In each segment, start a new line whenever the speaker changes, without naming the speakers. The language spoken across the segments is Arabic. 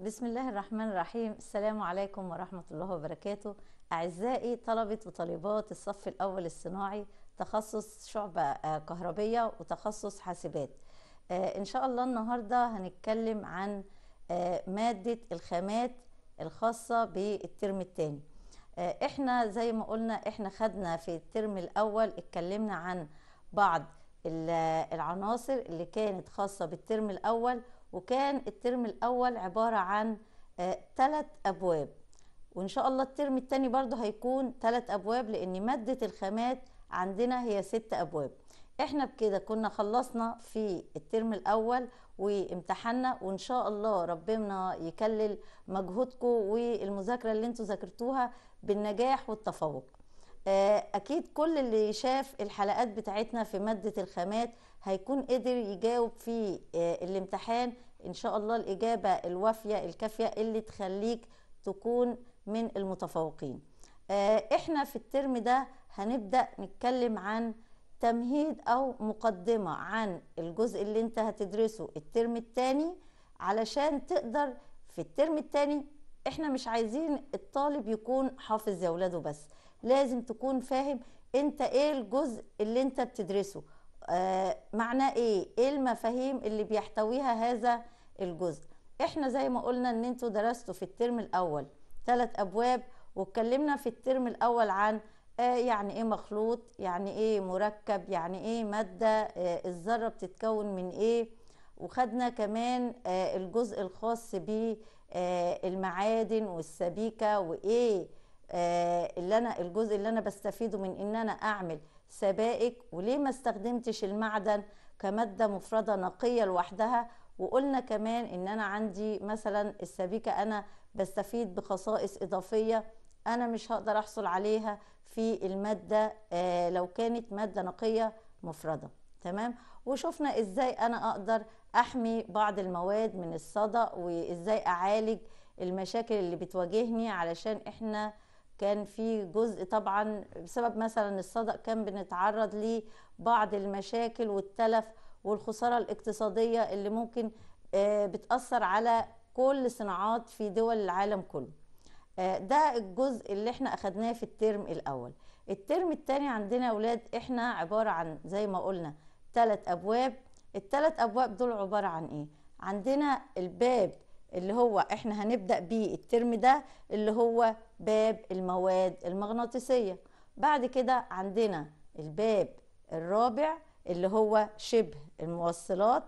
بسم الله الرحمن الرحيم السلام عليكم ورحمة الله وبركاته أعزائي طلبة وطالبات الصف الأول الصناعي تخصص شعبة آه، كهربية وتخصص حاسبات آه، إن شاء الله النهاردة هنتكلم عن آه، مادة الخامات الخاصة بالترم الثاني إحنا زي ما قلنا إحنا خدنا في الترم الأول اتكلمنا عن بعض العناصر اللي كانت خاصة بالترم الأول وكان الترم الأول عبارة عن ثلاث آه، أبواب وإن شاء الله الترم الثاني برضو هيكون ثلاث أبواب لأن مادة الخامات عندنا هي ست أبواب احنا بكده كنا خلصنا في الترم الأول وامتحنا وإن شاء الله ربنا يكلل مجهودكم والمذاكرة اللي انتوا ذاكرتوها بالنجاح والتفوق آه، أكيد كل اللي شاف الحلقات بتاعتنا في مادة الخامات هيكون قدر يجاوب في آه، الامتحان ان شاء الله الاجابه الوافيه الكافيه اللي تخليك تكون من المتفوقين آه، احنا في الترم ده هنبدا نتكلم عن تمهيد او مقدمه عن الجزء اللي انت هتدرسه الترم الثاني علشان تقدر في الترم الثاني احنا مش عايزين الطالب يكون حافظ يا ولاده بس لازم تكون فاهم انت ايه الجزء اللي انت بتدرسه آه، معناه ايه ايه المفاهيم اللي بيحتويها هذا الجزء احنا زي ما قلنا ان انتوا درستوا في الترم الاول ثلاث ابواب واتكلمنا في الترم الاول عن آه، يعني ايه مخلوط يعني ايه مركب يعني ايه ماده آه، الذره بتتكون من ايه وخدنا كمان الجزء الخاص بالمعادن والسبيكه وايه اللي انا الجزء اللي انا بستفيده من ان انا اعمل سبائك وليه ما استخدمتش المعدن كمادة مفردة نقية لوحدها وقلنا كمان ان انا عندي مثلا السبيكة انا بستفيد بخصائص اضافية انا مش هقدر احصل عليها في المادة آه لو كانت مادة نقية مفردة تمام وشفنا ازاي انا اقدر احمي بعض المواد من الصدأ وازاي اعالج المشاكل اللي بتواجهني علشان احنا كان في جزء طبعا بسبب مثلا الصدأ كان بنتعرض لبعض المشاكل والتلف والخسارة الاقتصادية اللي ممكن آه، بتأثر على كل صناعات في دول العالم كله آه، ده الجزء اللي احنا أخدناه في الترم الأول الترم الثاني عندنا يا أولاد احنا عبارة عن زي ما قلنا ثلاث أبواب الثلاث أبواب دول عبارة عن إيه؟ عندنا الباب اللي هو احنا هنبدا بيه الترم ده اللي هو باب المواد المغناطيسيه بعد كده عندنا الباب الرابع اللي هو شبه الموصلات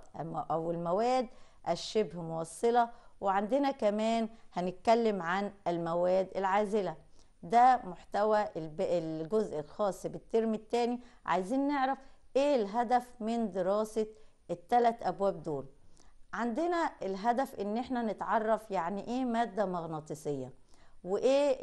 او المواد الشبه موصله وعندنا كمان هنتكلم عن المواد العازله ده محتوى الجزء الخاص بالترم الثاني عايزين نعرف ايه الهدف من دراسه الثلاث ابواب دول عندنا الهدف ان احنا نتعرف يعني ايه ماده مغناطيسيه وايه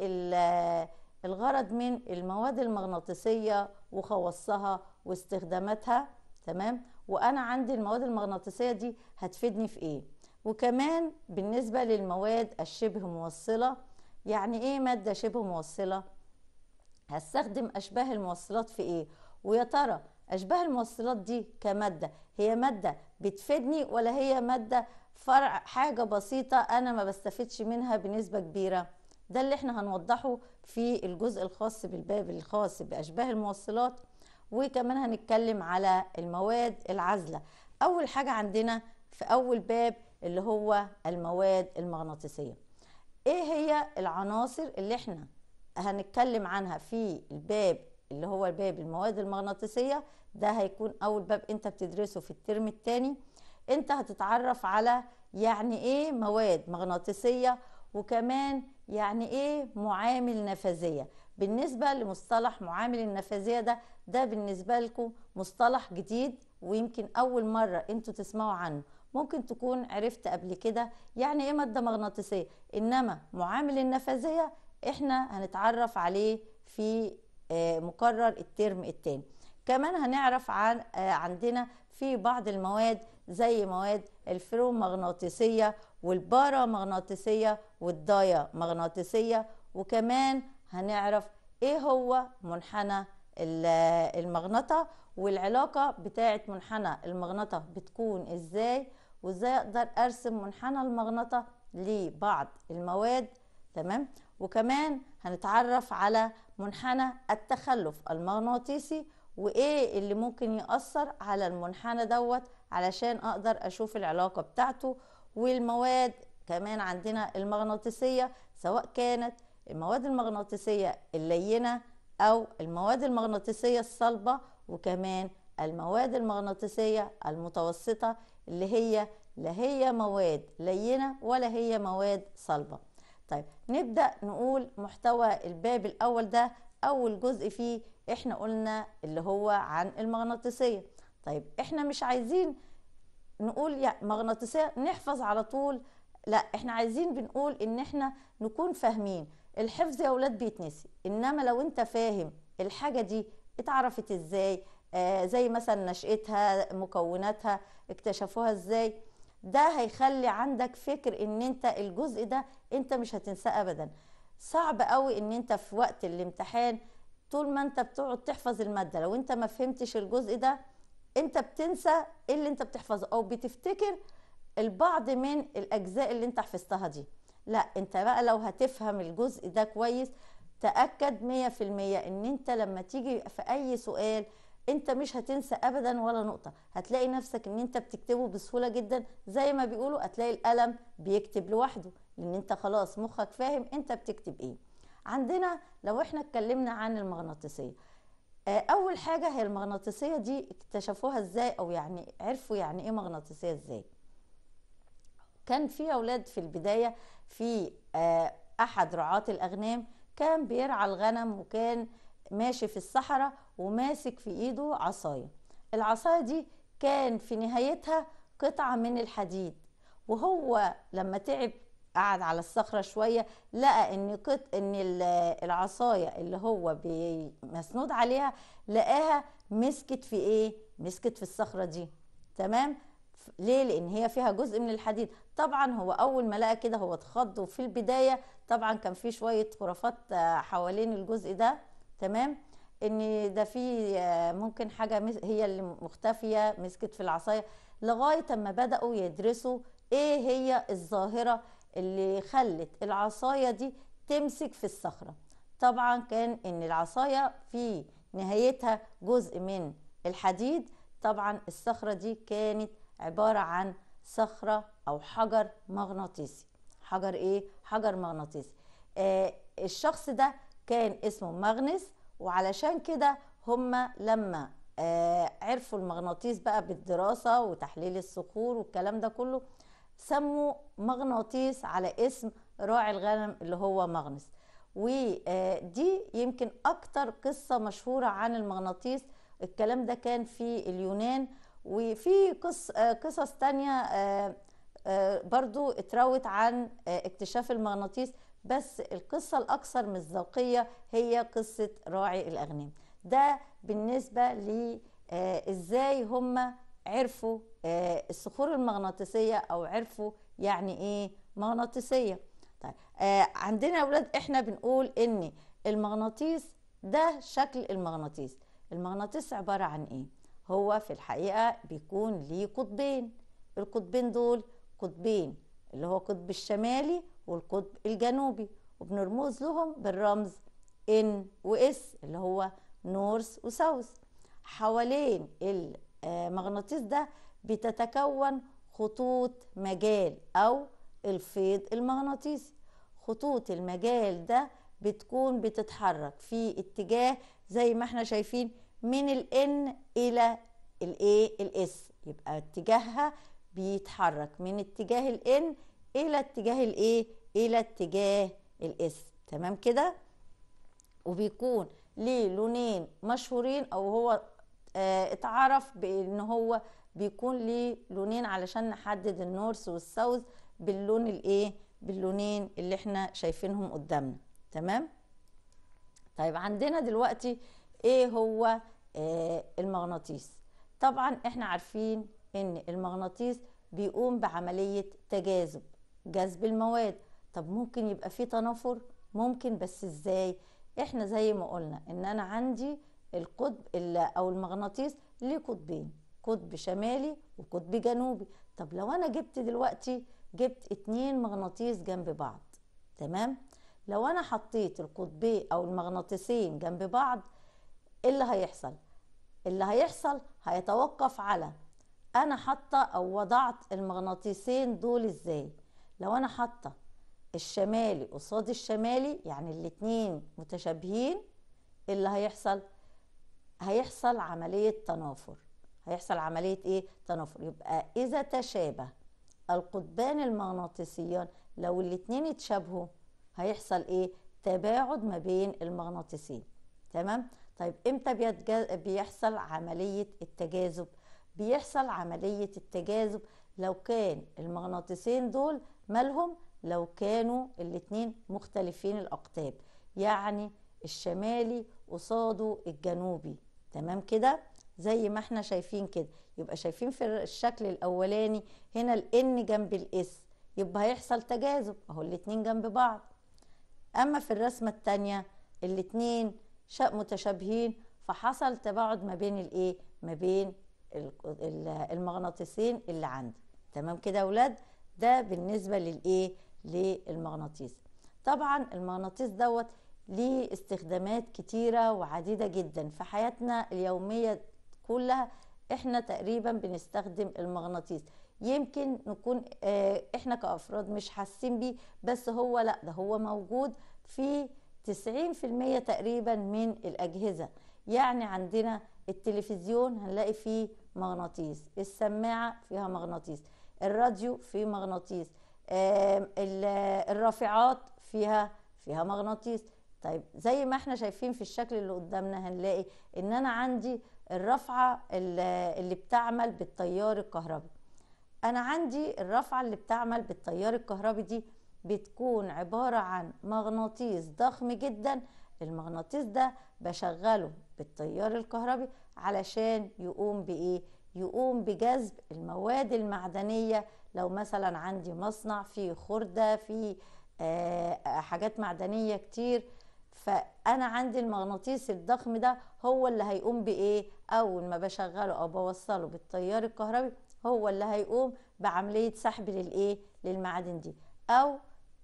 الغرض من المواد المغناطيسيه وخواصها واستخداماتها تمام وانا عندي المواد المغناطيسيه دي هتفيدني في ايه وكمان بالنسبه للمواد الشبه موصله يعني ايه ماده شبه موصله هستخدم اشباه الموصلات في ايه ويا ترى أشباه الموصلات دي كمادة هي مادة بتفيدني ولا هي مادة فرع حاجة بسيطة أنا ما بستفدش منها بنسبة كبيرة ده اللي احنا هنوضحه في الجزء الخاص بالباب الخاص بأشباه الموصلات وكمان هنتكلم على المواد العازلة أول حاجة عندنا في أول باب اللي هو المواد المغناطيسية إيه هي العناصر اللي احنا هنتكلم عنها في الباب اللي هو باب المواد المغناطيسية ده هيكون أول باب أنت بتدرسه في الترم الثاني أنت هتتعرف على يعني إيه مواد مغناطيسية وكمان يعني إيه معامل نفاذية بالنسبة لمصطلح معامل النفاذية ده ده بالنسبة لكم مصطلح جديد ويمكن أول مرة أنتوا تسمعوا عنه ممكن تكون عرفت قبل كده يعني إيه مادة مغناطيسية إنما معامل النفاذية إحنا هنتعرف عليه في آه، مقرر الترم الثاني كمان هنعرف عن آه، عندنا في بعض المواد زي مواد مغناطيسيه والبارامغناطيسيه مغناطيسيه وكمان هنعرف ايه هو منحنى المغنطه والعلاقه بتاعه منحنى المغنطه بتكون ازاي وازاي اقدر ارسم منحنى المغنطه لبعض المواد تمام وكمان هنتعرف على منحنى التخلف المغناطيسي وايه اللي ممكن يأثر على المنحنى دوت علشان اقدر اشوف العلاقة بتاعته والمواد كمان عندنا المغناطيسية سواء كانت المواد المغناطيسية اللينة او المواد المغناطيسية الصلبة وكمان المواد المغناطيسية المتوسطة اللي هي لا هي مواد لينة ولا هي مواد صلبة طيب نبدأ نقول محتوى الباب الأول ده أول جزء فيه إحنا قلنا اللي هو عن المغناطيسية طيب إحنا مش عايزين نقول يا مغناطيسية نحفظ على طول لا إحنا عايزين بنقول إن إحنا نكون فاهمين الحفظ يا أولاد بيتنسي إنما لو أنت فاهم الحاجة دي اتعرفت إزاي آه زي مثلا نشأتها مكوناتها اكتشفوها إزاي ده هيخلي عندك فكر ان انت الجزء ده انت مش هتنساه ابدا صعب قوي ان انت في وقت الامتحان طول ما انت بتقعد تحفظ المادة لو انت ما فهمتش الجزء ده انت بتنسى ايه اللي انت بتحفظه او بتفتكر البعض من الاجزاء اللي انت حفظتها دي لا انت بقى لو هتفهم الجزء ده كويس تأكد 100% ان انت لما تيجي في اي سؤال انت مش هتنسى ابدا ولا نقطه هتلاقي نفسك ان انت بتكتبه بسهوله جدا زي ما بيقولوا هتلاقي القلم بيكتب لوحده لان انت خلاص مخك فاهم انت بتكتب ايه عندنا لو احنا اتكلمنا عن المغناطيسيه آه، اول حاجه هي المغناطيسيه دي اكتشفوها ازاي او يعني عرفوا يعني ايه مغناطيسيه ازاي كان في اولاد في البدايه في آه، احد رعاه الاغنام كان بيرعى الغنم وكان ماشي في الصحراء وماسك في ايده عصايه العصايه دي كان في نهايتها قطعه من الحديد وهو لما تعب قعد على الصخره شويه لقى ان قط ان العصايه اللي هو مسنود عليها لقاها مسكت في ايه مسكت في الصخره دي تمام ليه لان هي فيها جزء من الحديد طبعا هو اول ما لقى كده هو اتخض وفي البدايه طبعا كان في شويه خرافات حوالين الجزء ده تمام ان ده في آه، ممكن حاجه هي اللي مختفيه مسكت في العصايه لغايه اما بداوا يدرسوا ايه هي الظاهره اللي خلت العصايه دي تمسك في الصخره طبعا كان ان العصايه في نهايتها جزء من الحديد طبعا الصخره دي كانت عباره عن صخره او حجر مغناطيسي حجر ايه حجر مغناطيسي آه الشخص ده كان اسمه مغنس وعلشان كده هما لما آه عرفوا المغناطيس بقى بالدراسة وتحليل الصخور والكلام ده كله سموا مغناطيس على اسم راعي الغنم اللي هو مغنس ودي آه، يمكن أكتر قصة مشهورة عن المغناطيس الكلام ده كان في اليونان وفي قص آه، قصص تانية آه، برضو اتروت عن اكتشاف المغناطيس بس القصة الأكثر مصداقية هي قصة راعي الأغنام ده بالنسبة لي آه، إزاي هم عرفوا آه، الصخور المغناطيسية أو عرفوا يعني إيه مغناطيسية طيب آه، عندنا أولاد إحنا بنقول إن المغناطيس ده شكل المغناطيس المغناطيس عبارة عن إيه هو في الحقيقة بيكون ليه قطبين القطبين دول قطبين اللي هو قطب الشمالي والقطب الجنوبي وبنرمز لهم بالرمز ان واس اللي هو نورث وساوث حوالين المغناطيس آه، ده بتتكون خطوط مجال او الفيض المغناطيسي خطوط المجال ده بتكون بتتحرك في اتجاه زي ما احنا شايفين من الان الى الاي الاس يبقى اتجاهها بيتحرك من اتجاه الان الى اتجاه الايه الى اتجاه الاسم تمام كده وبيكون ليه لونين مشهورين او هو اه اتعرف بان هو بيكون ليه لونين علشان نحدد النورث والساوث باللون الايه باللونين اللي احنا شايفينهم قدامنا تمام طيب عندنا دلوقتي ايه هو اه المغناطيس طبعا احنا عارفين ان المغناطيس بيقوم بعمليه تجاذب جذب المواد طب ممكن يبقى في تنافر ممكن بس ازاي احنا زي ما قلنا ان انا عندي القطب او المغناطيس ليه قطبين قطب شمالي وقطب جنوبي طب لو انا جبت دلوقتي جبت اتنين مغناطيس جنب بعض تمام لو انا حطيت القطبين او المغناطيسين جنب بعض ايه اللي هيحصل اللي هيحصل هيتوقف على انا حاطه او وضعت المغناطيسين دول ازاي لو انا حاطه الشمالي قصاد الشمالي يعني الاتنين متشابهين اللي هيحصل هيحصل عملية تنافر هيحصل عملية ايه تنافر يبقى اذا تشابه القطبان المغناطيسيان لو الاتنين اتشابهوا هيحصل ايه تباعد ما بين المغناطيسين تمام طيب امتى بيحصل عملية التجاذب بيحصل عملية التجاذب لو كان المغناطيسين دول مالهم لو كانوا الاتنين مختلفين الاقطاب يعني الشمالي قصاده الجنوبي تمام كده زي ما احنا شايفين كده يبقى شايفين في الشكل الاولاني هنا الان جنب الاس يبقى هيحصل تجاذب اهو الاتنين جنب بعض اما في الرسمه التانية الاتنين متشابهين فحصل تباعد ما بين الايه ما بين المغناطيسين اللي عندي تمام كده يا ولاد ده بالنسبه للايه للمغناطيس طبعا المغناطيس دوت ليه استخدامات كتيرة وعديدة جدا في حياتنا اليومية كلها احنا تقريبا بنستخدم المغناطيس يمكن نكون آه، احنا كأفراد مش حاسين بيه بس هو لا ده هو موجود في 90% تقريبا من الأجهزة يعني عندنا التلفزيون هنلاقي فيه مغناطيس السماعة فيها مغناطيس الراديو فيه مغناطيس الرافعات فيها فيها مغناطيس طيب زي ما احنا شايفين في الشكل اللي قدامنا هنلاقي ان انا عندي الرافعه اللي بتعمل بالتيار الكهربي انا عندي الرافعه اللي بتعمل بالتيار الكهربي دي بتكون عباره عن مغناطيس ضخم جدا المغناطيس ده بشغله بالتيار الكهربي علشان يقوم بايه يقوم بجذب المواد المعدنية لو مثلا عندي مصنع فيه خردة فيه آه، حاجات معدنية كتير فأنا عندي المغناطيس الضخم ده هو اللي هيقوم بإيه أول ما بشغله أو بوصله بالتيار الكهربي هو اللي هيقوم بعملية سحب للإيه للمعادن دي أو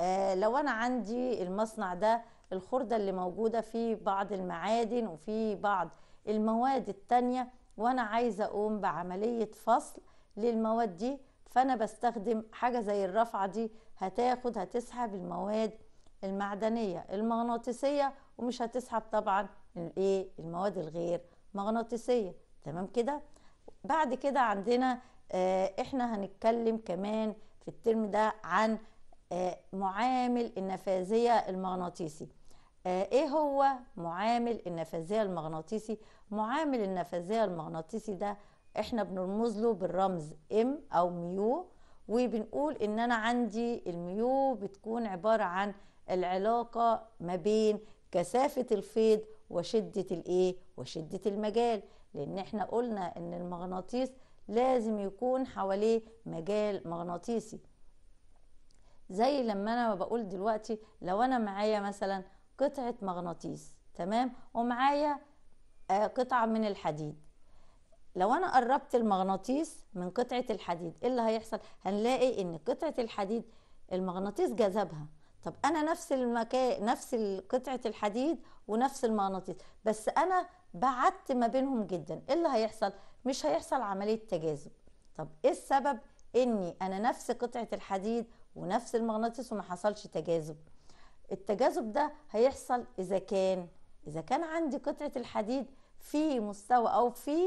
آه، لو أنا عندي المصنع ده الخردة اللي موجودة في بعض المعادن وفي بعض المواد التانية وانا عايزه اقوم بعمليه فصل للمواد دي فانا بستخدم حاجه زي الرفعه دي هتاخد هتسحب المواد المعدنيه المغناطيسيه ومش هتسحب طبعا الايه المواد الغير مغناطيسيه تمام كده بعد كده عندنا آه احنا هنتكلم كمان في الترم ده عن آه معامل النفاذيه المغناطيسي آه، ايه هو معامل النفاذيه المغناطيسي معامل النفاذيه المغناطيسي ده احنا بنرمز له بالرمز ام او ميو وبنقول ان انا عندي الميو بتكون عباره عن العلاقه ما بين كثافه الفيض وشده الايه وشده المجال لان احنا قلنا ان المغناطيس لازم يكون حواليه مجال مغناطيسي زي لما انا بقول دلوقتي لو انا معايا مثلا قطعة مغناطيس تمام ومعايا آه، قطعة من الحديد لو انا قربت المغناطيس من قطعة الحديد ايه اللي هيحصل هنلاقي ان قطعة الحديد المغناطيس جذبها طب انا نفس المكان نفس قطعة الحديد ونفس المغناطيس بس انا بعدت ما بينهم جدا ايه اللي هيحصل مش هيحصل عملية تجاذب طب ايه السبب اني انا نفس قطعة الحديد ونفس المغناطيس وما حصلش تجاذب التجاذب ده هيحصل اذا كان اذا كان عندي قطعه الحديد في مستوى او في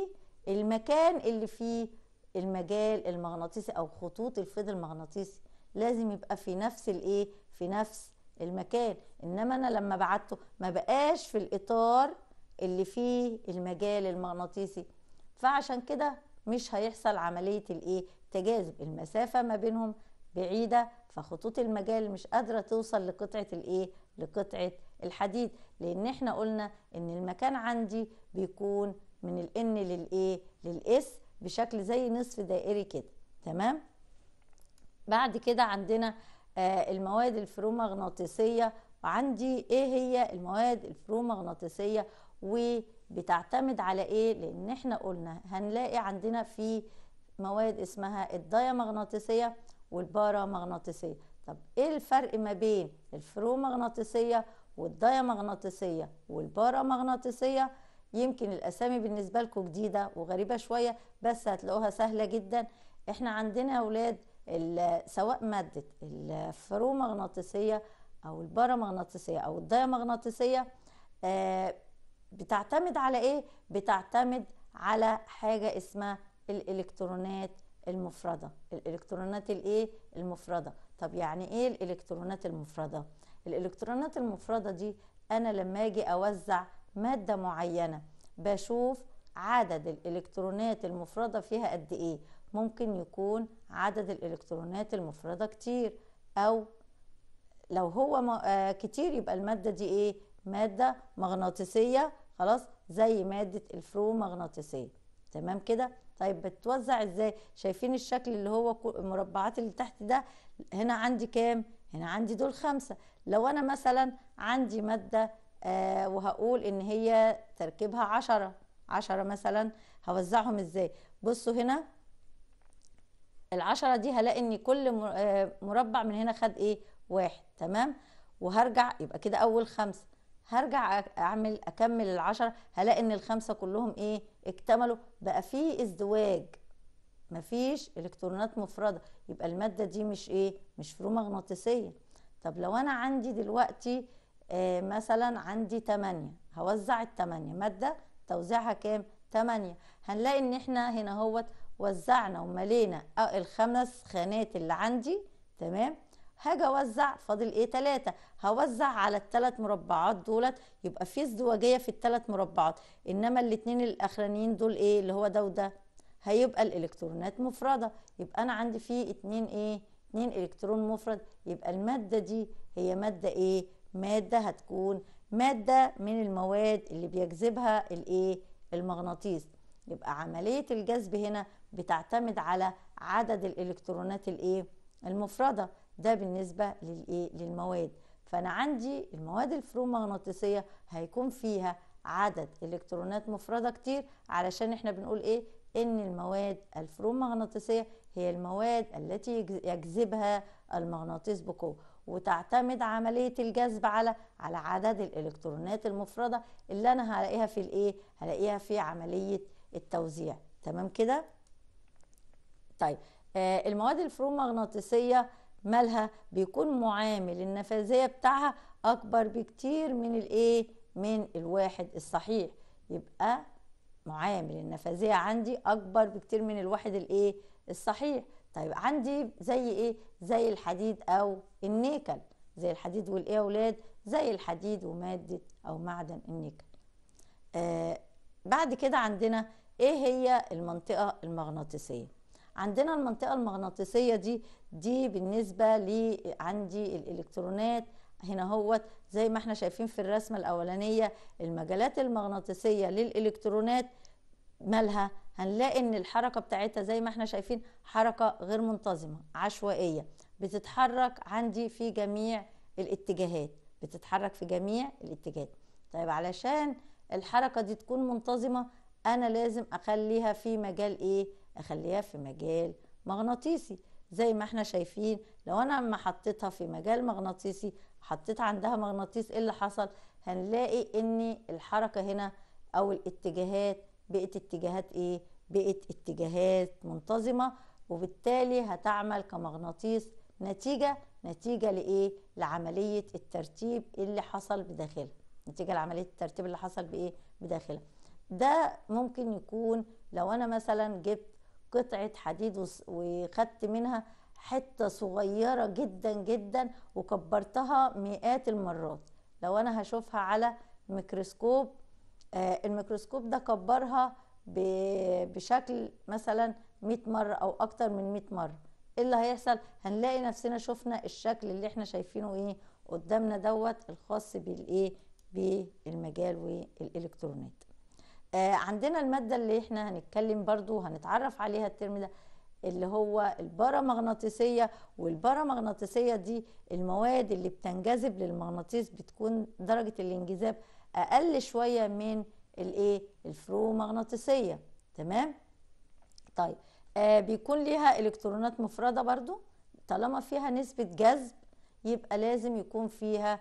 المكان اللي فيه المجال المغناطيسي او خطوط الفيض المغناطيسي لازم يبقى في نفس الايه في نفس المكان انما انا لما بعته ما بقاش في الاطار اللي فيه المجال المغناطيسي فعشان كده مش هيحصل عمليه الايه تجاذب المسافه ما بينهم بعيده فخطوط المجال مش قادره توصل لقطعه الايه لقطعه الحديد لان احنا قلنا ان المكان عندي بيكون من الان للايه للاس بشكل زي نصف دائري كده تمام بعد كده عندنا آه المواد الفرومغناطيسيه وعندي ايه هي المواد الفرومغناطيسيه وبتعتمد على ايه لان احنا قلنا هنلاقي عندنا في مواد اسمها مغناطيسيه والبارامغناطيسيه طب ايه الفرق ما بين الفرومغناطيسيه والدايامغناطيسيه والبارامغناطيسيه يمكن الاسامي بالنسبه لكم جديده وغريبه شويه بس هتلاقوها سهله جدا احنا عندنا يا اولاد سواء ماده الفرومغناطيسيه او البارامغناطيسيه او الدايامغناطيسيه آه بتعتمد على ايه بتعتمد على حاجه اسمها الالكترونات المفردة الإلكترونات الإيه؟ المفردة طب يعني إيه الإلكترونات المفردة؟ الإلكترونات المفردة دي أنا لما أجي أوزع مادة معينة بشوف عدد الإلكترونات المفردة فيها قد إيه ممكن يكون عدد الإلكترونات المفردة كتير أو لو هو آه، كتير يبقى المادة دي إيه مادة مغناطيسية خلاص زي مادة الفرو مغناطيسية تمام كده طيب بتوزع ازاي شايفين الشكل اللي هو المربعات اللي تحت ده هنا عندي كام هنا عندي دول خمسة لو انا مثلا عندي مادة آه وهقول ان هي تركيبها عشرة عشرة مثلا هوزعهم ازاي بصوا هنا العشرة دي هلاقي ان كل آه، مربع من هنا خد ايه واحد تمام وهرجع يبقى كده اول خمسة هرجع اعمل اكمل العشرة هلاقي ان الخمسة كلهم ايه اكتملوا بقى في ازدواج مفيش الكترونات مفرده يبقى الماده دي مش ايه مش فرومغناطيسيه طب لو انا عندي دلوقتي آه مثلا عندي 8 هوزع ال 8 ماده توزيعها كام 8 هنلاقي ان احنا هنا اهوت وزعنا وملينا آه، الخمس خانات اللي عندي تمام هاجي اوزع فاضل ايه ثلاثة هوزع على الثلاث مربعات دولت يبقى في ازدواجيه في الثلاث مربعات انما الاثنين الاخرانيين دول ايه اللي هو ده وده هيبقى الالكترونات مفرده يبقى انا عندي فيه اتنين ايه اتنين الكترون مفرد يبقى الماده دي هي ماده ايه ماده هتكون ماده من المواد اللي بيجذبها الايه المغناطيس يبقى عمليه الجذب هنا بتعتمد على عدد الالكترونات الايه المفرده ده بالنسبة للإيه؟ للمواد فأنا عندي المواد الفرومغناطيسية هيكون فيها عدد إلكترونات مفردة كتير علشان إحنا بنقول إيه؟ إن المواد الفرومغناطيسية هي المواد التي يجذبها المغناطيس بقوة وتعتمد عملية الجذب على على عدد الإلكترونات المفردة اللي أنا هلاقيها في الإيه؟ هلاقيها في عملية التوزيع تمام كده؟ طيب آه المواد الفرومغناطيسية مالها بيكون معامل النفاذية بتاعها أكبر بكتير من الإيه؟ من الواحد الصحيح يبقى معامل النفاذية عندي أكبر بكتير من الواحد الإيه؟ الصحيح طيب عندي زي إيه؟ زي الحديد أو النيكل زي الحديد والإيه يا ولاد؟ زي الحديد ومادة أو معدن النيكل آه بعد كده عندنا إيه هي المنطقة المغناطيسية؟ عندنا المنطقة المغناطيسية دي دي بالنسبة لي عندي الإلكترونات هنا هوت زي ما احنا شايفين في الرسمة الأولانية المجالات المغناطيسية للإلكترونات مالها هنلاقي ان الحركة بتاعتها زي ما احنا شايفين حركة غير منتظمة عشوائية بتتحرك عندي في جميع الاتجاهات بتتحرك في جميع الاتجاهات طيب علشان الحركة دي تكون منتظمة انا لازم اخليها في مجال ايه اخليها في مجال مغناطيسي زي ما احنا شايفين لو انا ما حطيتها في مجال مغناطيسي حطيت عندها مغناطيس ايه اللي حصل هنلاقي ان الحركة هنا او الاتجاهات بقت اتجاهات ايه بقت اتجاهات منتظمة وبالتالي هتعمل كمغناطيس نتيجة نتيجة لإيه؟ لعملية الترتيب اللي حصل بداخلها نتيجة لعملية الترتيب اللي حصل بإيه؟ بداخلها ده ممكن يكون لو أنا مثلا جبت قطعه حديد وخدت منها حته صغيره جدا جدا وكبرتها مئات المرات لو انا هشوفها على ميكروسكوب آه الميكروسكوب ده كبرها بشكل مثلا 100 مره او اكتر من 100 مره ايه اللي هيحصل هنلاقي نفسنا شفنا الشكل اللي احنا شايفينه ايه قدامنا دوت الخاص بالايه بالمجال والالكترونات آه عندنا الماده اللي احنا هنتكلم برضو هنتعرف عليها الترم ده اللي هو البارامغناطيسيه والبارامغناطيسيه دي المواد اللي بتنجذب للمغناطيس بتكون درجه الانجذاب اقل شويه من الايه الفرومغناطيسيه تمام طيب آه بيكون ليها الكترونات مفرده برضو طالما فيها نسبه جذب يبقى لازم يكون فيها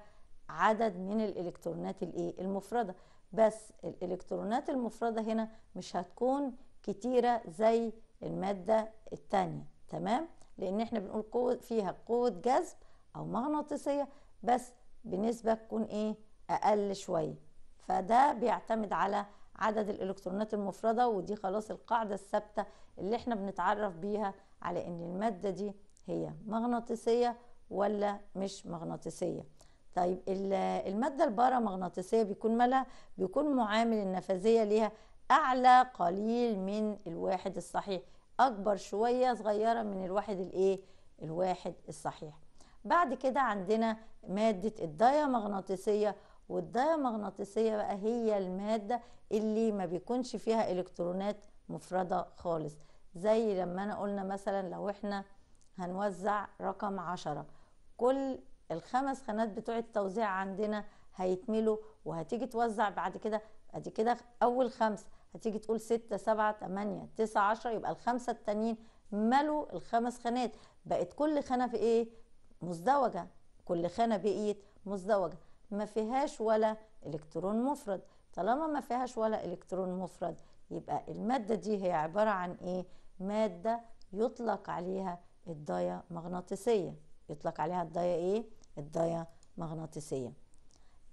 عدد من الالكترونات الايه المفرده بس الالكترونات المفرده هنا مش هتكون كتيره زي الماده الثانيه تمام لان احنا بنقول قوه فيها قوه جذب او مغناطيسيه بس بنسبه تكون ايه اقل شويه فده بيعتمد على عدد الالكترونات المفرده ودي خلاص القاعده الثابته اللي احنا بنتعرف بيها على ان الماده دي هي مغناطيسيه ولا مش مغناطيسيه طيب الماده البارامغناطيسيه بيكون مالها بيكون معامل النفاذيه ليها اعلى قليل من الواحد الصحيح اكبر شويه صغيره من الواحد الايه الواحد الصحيح بعد كده عندنا ماده الدايامغناطيسيه مغناطيسيه بقى هي الماده اللي ما بيكونش فيها الكترونات مفرده خالص زي لما انا قلنا مثلا لو احنا هنوزع رقم عشرة كل الخمس خانات بتوع التوزيع عندنا هيتملوا وهتيجي توزع بعد كده ادي كده اول خمسه هتيجي تقول 6 7 8 9 10 يبقى الخمسه التانيين ملوا الخمس خانات بقت كل خانه في ايه مزدوجه كل خانه بقيت مزدوجه ما فيهاش ولا الكترون مفرد طالما ما فيهاش ولا الكترون مفرد يبقى الماده دي هي عباره عن ايه ماده يطلق عليها الدايه مغناطيسيه يطلق عليها الضاية ايه الضاية مغناطيسية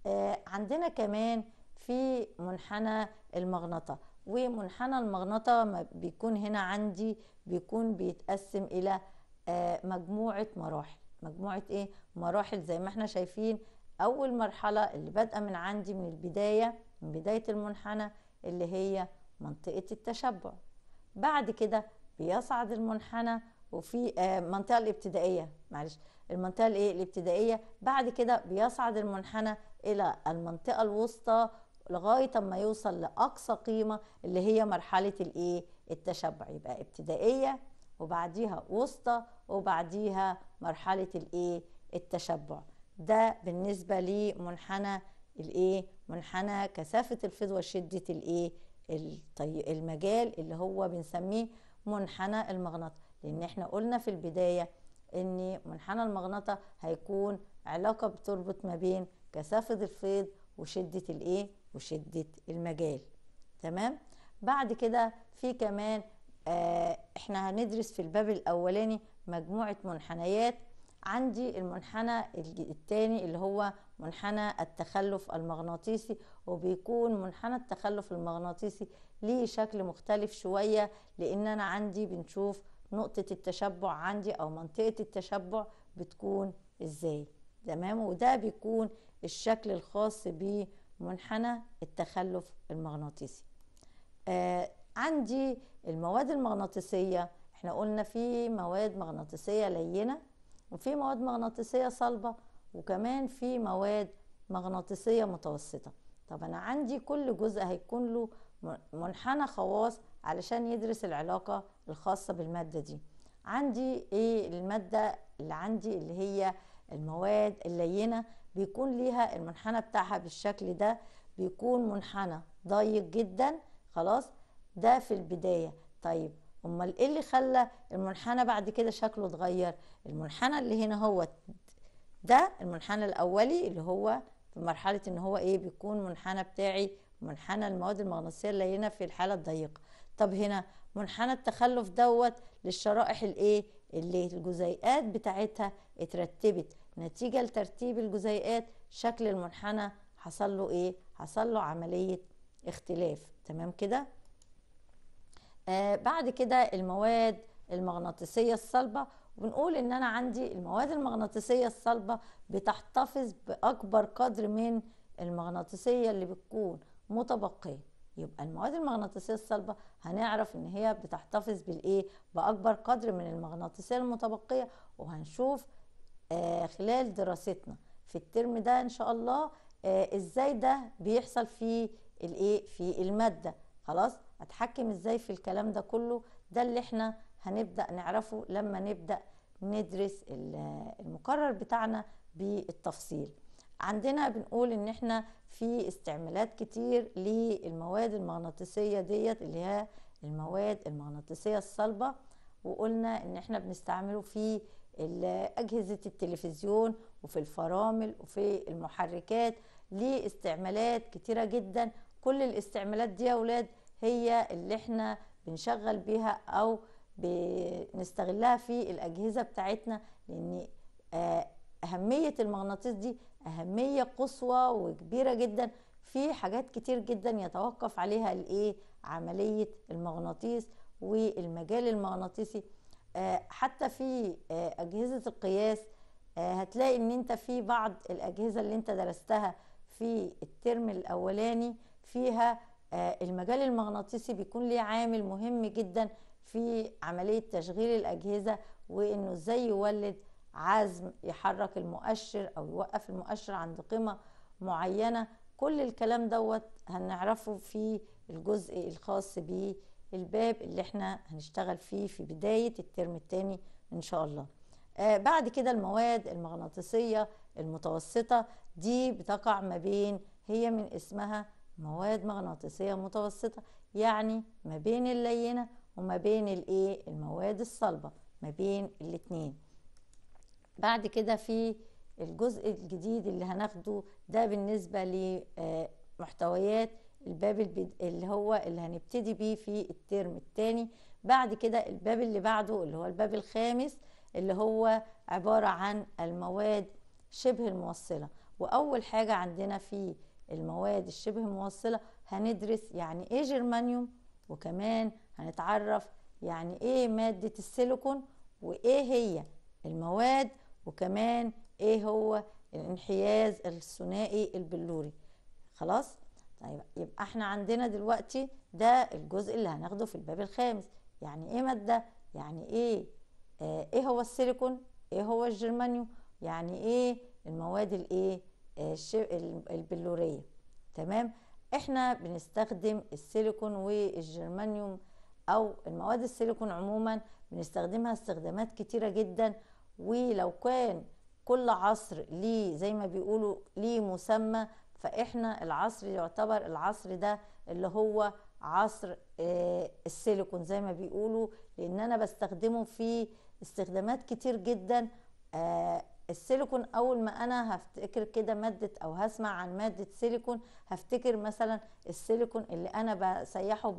آه عندنا كمان في منحنى المغنطة ومنحنى المغنطة بيكون هنا عندي بيكون بيتقسم إلى آه، مجموعة مراحل مجموعة إيه؟ مراحل زي ما احنا شايفين أول مرحلة اللي بادئة من عندي من البداية من بداية المنحنى اللي هي منطقة التشبع بعد كده بيصعد المنحنى وفي المنطقه آه، الابتدائيه معلش المنطقه الايه الابتدائيه بعد كده بيصعد المنحنى الى المنطقه الوسطى لغايه اما يوصل لاقصى قيمه اللي هي مرحله الايه التشبع يبقى ابتدائيه وبعديها وسطى وبعديها مرحله الايه التشبع ده بالنسبه لمنحنى الايه منحنى كثافه الفض وشده الايه المجال اللي هو بنسميه منحنى المغناطيس لان احنا قلنا في البداية ان منحنى المغنطة هيكون علاقة بتربط ما بين كثافة الفيض وشدة الايه وشدة المجال تمام بعد كده في كمان آه احنا هندرس في الباب الاولاني مجموعة منحنيات عندي المنحنى الثاني اللي هو منحنى التخلف المغناطيسي وبيكون منحنى التخلف المغناطيسي ليه شكل مختلف شوية لان انا عندي بنشوف نقطة التشبع عندي أو منطقة التشبع بتكون إزاي تمام وده بيكون الشكل الخاص بمنحنى التخلف المغناطيسي آه عندي المواد المغناطيسية احنا قلنا في مواد مغناطيسية لينة وفي مواد مغناطيسية صلبة وكمان في مواد مغناطيسية متوسطة طب أنا عندي كل جزء هيكون له منحنى خواص علشان يدرس العلاقة الخاصة بالمادة دي عندي ايه المادة اللي عندي اللي هي المواد اللينة بيكون ليها المنحنى بتاعها بالشكل ده بيكون منحنى ضيق جدا خلاص ده في البداية طيب امال ايه اللي خلى المنحنى بعد كده شكله اتغير المنحنى اللي هنا هو ده المنحنى الاولي اللي هو في مرحلة ان هو ايه بيكون منحنى بتاعي منحنى المواد المغناطيسيه اللينه في الحاله الضيقه طب هنا منحنى التخلف دوت للشرائح الايه اللي الجزيئات بتاعتها اترتبت نتيجه لترتيب الجزيئات شكل المنحنى حصل له ايه حصل له عمليه اختلاف تمام كده آه بعد كده المواد المغناطيسيه الصلبه بنقول ان انا عندي المواد المغناطيسيه الصلبه بتحتفظ باكبر قدر من المغناطيسيه اللي بتكون متبقيه يبقى المواد المغناطيسيه الصلبه هنعرف ان هي بتحتفظ بالايه باكبر قدر من المغناطيسيه المتبقيه وهنشوف آه خلال دراستنا في الترم ده ان شاء الله آه ازاي ده بيحصل في الايه في الماده خلاص اتحكم ازاي في الكلام ده كله ده اللي احنا هنبدا نعرفه لما نبدا ندرس المقرر بتاعنا بالتفصيل عندنا بنقول ان احنا في استعمالات كتير للمواد المغناطيسيه ديت اللي هي المواد المغناطيسيه الصلبه وقلنا ان احنا بنستعمله في اجهزه التلفزيون وفي الفرامل وفي المحركات ليه استعمالات كتيره جدا كل الاستعمالات دي يا ولاد هي اللي احنا بنشغل بيها او بنستغلها في الاجهزه بتاعتنا لان آه، اهميه المغناطيس دي اهميه قصوى وكبيره جدا في حاجات كتير جدا يتوقف عليها الايه عمليه المغناطيس والمجال المغناطيسي آه، حتى في آه، اجهزه القياس آه، هتلاقي ان انت في بعض الاجهزه اللي انت درستها في الترم الاولاني فيها المجال المغناطيسي بيكون ليه عامل مهم جدا في عمليه تشغيل الاجهزه وانه ازاي يولد عزم يحرك المؤشر او يوقف المؤشر عند قيمه معينه كل الكلام دوت هنعرفه في الجزء الخاص بالباب اللي احنا هنشتغل فيه في بدايه الترم الثاني ان شاء الله آه بعد كده المواد المغناطيسيه المتوسطه دي بتقع ما بين هي من اسمها مواد مغناطيسيه متوسطه يعني ما بين اللينه وما بين الايه المواد الصلبه ما بين الاثنين بعد كده في الجزء الجديد اللي هناخده ده بالنسبه لمحتويات آه، الباب اللي هو اللي هنبتدي بيه في الترم الثاني بعد كده الباب اللي بعده اللي هو الباب الخامس اللي هو عباره عن المواد شبه الموصله واول حاجه عندنا في المواد الشبه الموصله هندرس يعني ايه جرمانيوم وكمان هنتعرف يعني ايه ماده السيليكون وايه هي المواد وكمان ايه هو الانحياز الثنائي البلوري خلاص طيب يبقى احنا عندنا دلوقتي ده الجزء اللي هناخده في الباب الخامس يعني ايه ماده يعني ايه آه ايه هو السيليكون ايه هو الجرمانيوم يعني ايه المواد الايه آه البلوريه تمام احنا بنستخدم السيليكون والجرمانيوم او المواد السيليكون عموما بنستخدمها استخدامات كتيره جدا ولو كان كل عصر ليه زي ما بيقولوا ليه مسمى فاحنا العصر يعتبر العصر ده اللي هو عصر آه، السيليكون زي ما بيقولوا لان انا بستخدمه في استخدامات كتير جدا آه، السيليكون اول ما انا هفتكر كده ماده او هسمع عن ماده سيليكون هفتكر مثلا السيليكون اللي انا بسيحه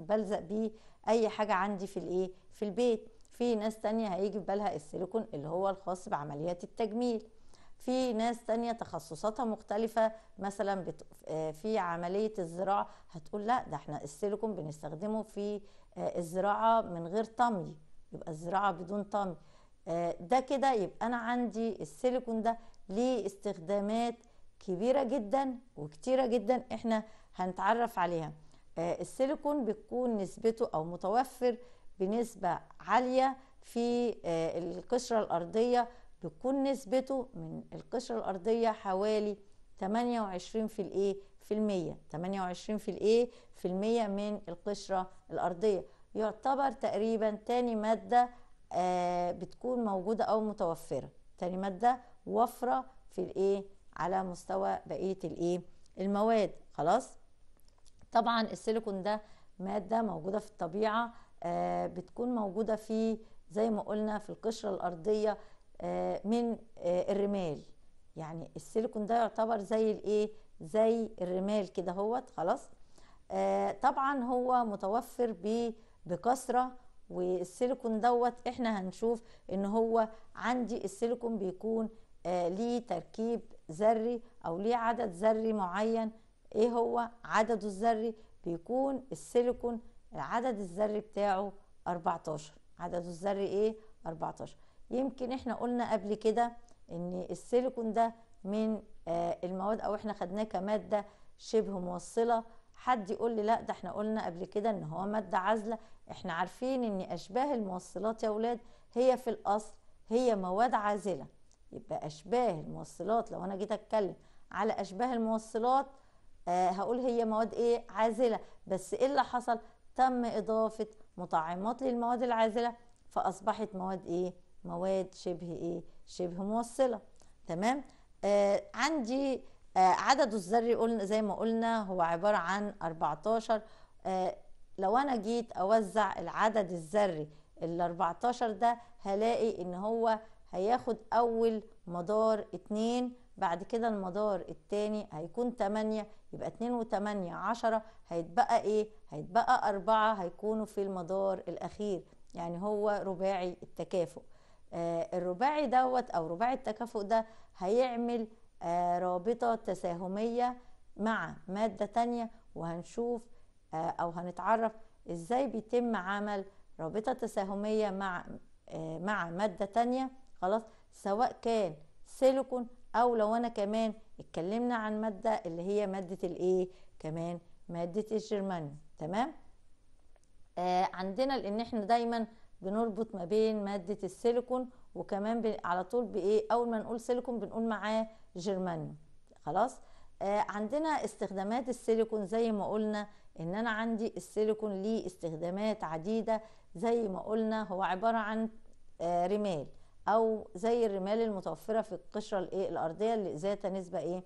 بلزق بيه اي حاجه عندي في الايه في البيت في ناس تانية هيجي في بالها السيليكون اللي هو الخاص بعمليات التجميل في ناس تانية تخصصاتها مختلفة مثلا آه، في عملية الزراعة هتقول لا ده احنا السيليكون بنستخدمه في آه، الزراعة من غير طمي يبقى الزراعة بدون طمي آه، ده كده يبقى أنا عندي السيليكون ده ليه استخدامات كبيرة جدا وكتيرة جدا احنا هنتعرف عليها السيليكون بتكون نسبته أو متوفر بنسبة عالية في آه، القشرة الأرضية بتكون نسبته من القشرة الأرضية حوالي 28 في الايه في المية 28 في الايه في المية من القشرة الأرضية يعتبر تقريبا تاني مادة آه، بتكون موجودة أو متوفرة تاني مادة وفرة في الايه على مستوى بقية الايه المواد خلاص طبعا السيليكون ده مادة موجودة في الطبيعة آه، بتكون موجوده في زي ما قلنا في القشره الارضيه آه، من آه، الرمال يعني السيليكون ده يعتبر زي الايه زي الرمال كده هوت خلاص طبعا هو متوفر بكثره والسيليكون دوت احنا هنشوف ان هو عندي السيليكون بيكون آه ليه تركيب ذري او ليه عدد ذري معين ايه هو عدده الذري بيكون السيليكون العدد الذري بتاعه 14 عدده الذري ايه 14 يمكن احنا قلنا قبل كده ان السيليكون ده من آه المواد او احنا خدناه كماده شبه موصله حد يقول لي لا ده احنا قلنا قبل كده ان هو ماده عازله احنا عارفين ان اشباه الموصلات يا اولاد هي في الاصل هي مواد عازله يبقى اشباه الموصلات لو انا جيت اتكلم على اشباه الموصلات آه هقول هي مواد ايه عازله بس ايه اللي حصل تم إضافة مطعمات للمواد العازلة فأصبحت مواد إيه؟ مواد شبه إيه؟ شبه موصلة تمام؟ آه عندي آه عدد الذري قلنا زي ما قلنا هو عبارة عن 14 آه لو أنا جيت أوزع العدد الذري ال 14 ده هلاقي إن هو هياخد أول مدار 2 بعد كده المدار الثاني هيكون 8 يبقى 2 و8 10 هيتبقى ايه هيتبقى 4 هيكونوا في المدار الاخير يعني هو رباعي التكافؤ آه الرباعي دوت او رباعي التكافؤ ده هيعمل آه رابطه تساهميه مع ماده تانية وهنشوف آه او هنتعرف ازاي بيتم عمل رابطه تساهميه مع آه مع ماده تانية خلاص سواء كان سيليكون او لو انا كمان اتكلمنا عن ماده اللي هي ماده الايه كمان ماده الجرمان تمام آه عندنا لان احنا دايما بنربط ما بين ماده السيليكون وكمان على طول بايه اول ما نقول سيليكون بنقول معاه جرمان خلاص آه عندنا استخدامات السيليكون زي ما قلنا ان انا عندي السيليكون ليه استخدامات عديده زي ما قلنا هو عباره عن آه رمال او زي الرمال المتوفره في القشره الايه الارضيه اللي ذات نسبه ايه